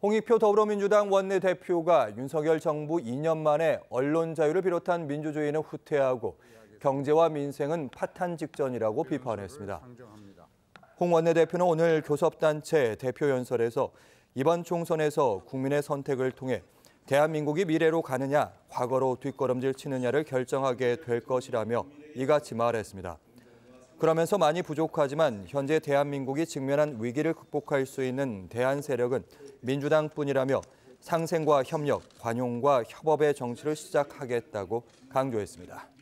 홍익표 더불어민주당 원내대표가 윤석열 정부 2년 만에 언론 자유를 비롯한 민주주의는 후퇴하고 경제와 민생은 파탄 직전이라고 비판했습니다. 홍 원내대표는 오늘 교섭단체 대표연설에서 이번 총선에서 국민의 선택을 통해 대한민국이 미래로 가느냐, 과거로 뒷걸음질 치느냐를 결정하게 될 것이라며 이같이 말했습니다. 그러면서 많이 부족하지만 현재 대한민국이 직면한 위기를 극복할 수 있는 대한 세력은 민주당뿐이라며 상생과 협력, 관용과 협업의 정치를 시작하겠다고 강조했습니다.